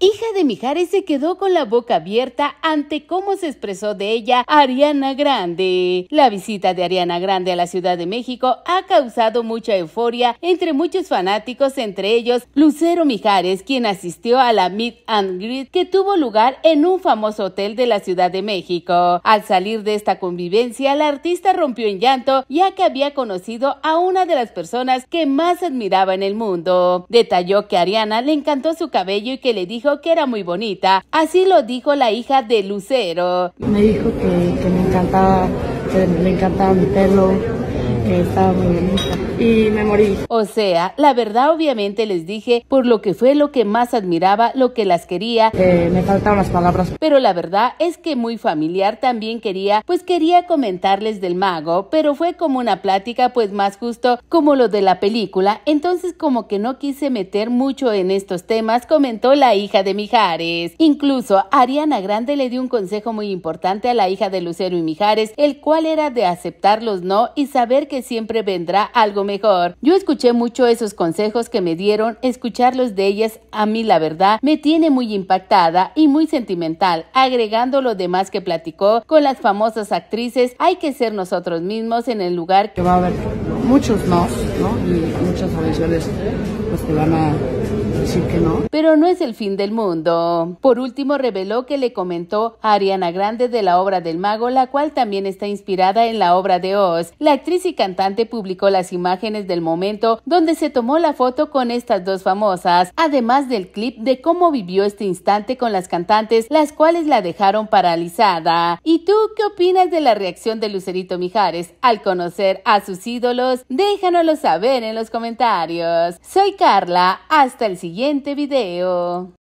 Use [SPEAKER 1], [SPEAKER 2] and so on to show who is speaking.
[SPEAKER 1] Hija de Mijares se quedó con la boca abierta ante cómo se expresó de ella Ariana Grande. La visita de Ariana Grande a la Ciudad de México ha causado mucha euforia entre muchos fanáticos, entre ellos Lucero Mijares, quien asistió a la Meet and Greet que tuvo lugar en un famoso hotel de la Ciudad de México. Al salir de esta convivencia, la artista rompió en llanto ya que había conocido a una de las personas que más admiraba en el mundo. Detalló que Ariana le encantó su cabello y que le dijo que era muy bonita. Así lo dijo la hija de Lucero. Me dijo que, me encantaba, que me encantaba mi pelo, estaba muy bonita. Y me morí. O sea, la verdad obviamente les dije por lo que fue lo que más admiraba, lo que las quería. me faltaron las palabras. Pero la verdad es que muy familiar también quería, pues quería comentarles del mago, pero fue como una plática pues más justo como lo de la película, entonces como que no quise meter mucho en estos temas, comentó la hija de Mijares. Incluso Ariana Grande le dio un consejo muy importante a la hija de Lucero y Mijares, el cual era de aceptarlos no y saber que siempre vendrá algo mejor. Yo escuché mucho esos consejos que me dieron, escucharlos de ellas a mí la verdad me tiene muy impactada y muy sentimental, agregando lo demás que platicó con las famosas actrices, hay que ser nosotros mismos en el lugar que va a haber muchos no, ¿no? Y muchas pues te van a decir que no. Pero no es el fin del mundo. Por último, reveló que le comentó a Ariana Grande de la obra del mago, la cual también está inspirada en la obra de Oz. La actriz y cantante publicó las imágenes del momento donde se tomó la foto con estas dos famosas, además del clip de cómo vivió este instante con las cantantes, las cuales la dejaron paralizada. ¿Y tú qué opinas de la reacción de Lucerito Mijares al conocer a sus ídolos déjanoslo saber en los comentarios. Soy Carla, hasta el siguiente video.